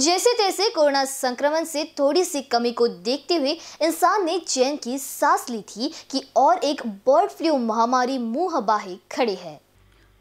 जैसे तैसे कोरोना संक्रमण से थोड़ी सी कमी को देखते हुए इंसान ने चैन की सांस ली थी कि और एक बर्ड फ्लू महामारी मुंह बाहे खड़े है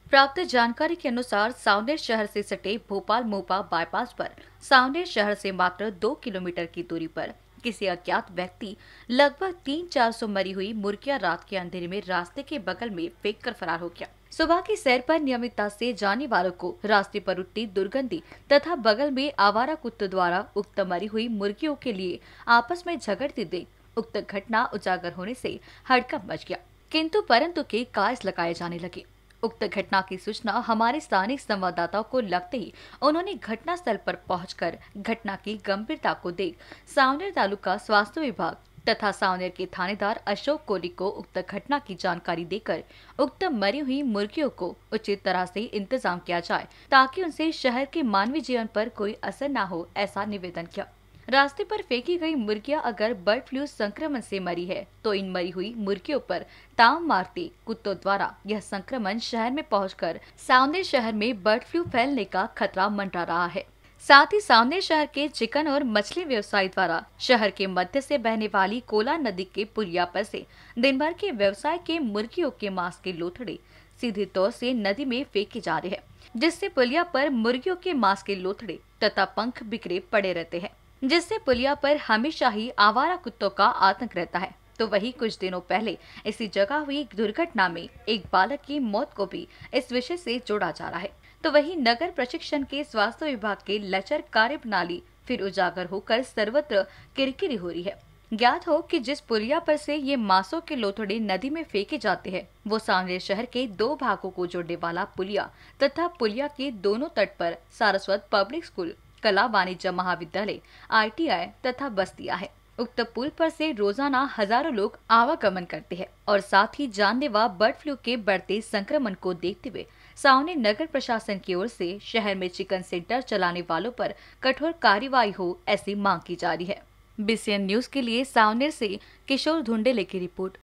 प्राप्त जानकारी के अनुसार सावनेर शहर से सटे भोपाल मोपा बाईपास पर सावनेर शहर से मात्र दो किलोमीटर की दूरी पर किसी अज्ञात व्यक्ति लगभग तीन चार सौ मरी हुई मुर्गिया रात के अंधेरे में रास्ते के बगल में फेंक कर फरार हो गया सुबह की सैर पर नियमितता से जाने वालों को रास्ते पर उठती दुर्गंधी तथा बगल में आवारा कुत्ते द्वारा उक्त मरी हुई मुर्गियों के लिए आपस में झगड़ती देख उक्त घटना उजागर होने से हड़कंप मच गया किंतु परंतु के कार्य लगाए जाने लगे उक्त घटना की सूचना हमारे स्थानीय संवाददाताओं को लगते ही उन्होंने घटना स्थल पर पहुंचकर घटना की गंभीरता को देख सावनेर तालुका स्वास्थ्य विभाग तथा सावनेर के थानेदार अशोक कोली को उक्त घटना की जानकारी देकर उक्त मरी हुई मुर्गियों को उचित तरह से इंतजाम किया जाए ताकि उनसे शहर के मानवीय जीवन पर कोई असर न हो ऐसा निवेदन किया रास्ते पर फेंकी गई मुर्गियां अगर बर्ड फ्लू संक्रमण से मरी है तो इन मरी हुई मुर्गियों पर ताम मारते कुत्तों द्वारा यह संक्रमण शहर में पहुंचकर सावनेर शहर में बर्ड फ्लू फैलने का खतरा मंडरा रहा है साथ ही सामने शहर के चिकन और मछली व्यवसाय द्वारा शहर के मध्य से बहने वाली कोला नदी के पुलिया पर से दिन भर के व्यवसाय के मुर्गियों के मांस के लोथड़े सीधे तौर से नदी में फेंके जा रहे हैं जिससे पुलिया पर मुर्गियों के मांस के लोथड़े तथा पंख बिखरे पड़े रहते हैं जिससे पुलिया पर हमेशा ही आवारा कुत्तों का आतंक रहता है तो वही कुछ दिनों पहले इसी जगह हुई दुर्घटना में एक बालक की मौत को भी इस विषय से जोड़ा जा रहा है तो वहीं नगर प्रशिक्षण के स्वास्थ्य विभाग के लचर कार्य प्रणाली फिर उजागर होकर सर्वत्र किरकिरी हो रही है ज्ञात हो कि जिस पुलिया पर से ये मासों के लोथड़े नदी में फेंके जाते हैं वो सांगरे शहर के दो भागों को जोड़ने वाला पुलिया तथा पुलिया के दोनों तट पर सारस्वत पब्लिक स्कूल कला वाणिज्य महाविद्यालय आई तथा बस्तिया है उक्त पुल पर से रोजाना हजारों लोग आवागमन करते हैं और साथ ही जानलेवा बर्ड फ्लू के बढ़ते संक्रमण को देखते हुए सावने नगर प्रशासन की ओर से शहर में चिकन सेंटर चलाने वालों पर कठोर कार्रवाई हो ऐसी मांग की जा रही है बीसीएन न्यूज के लिए सावनेर से किशोर धुंडेले की रिपोर्ट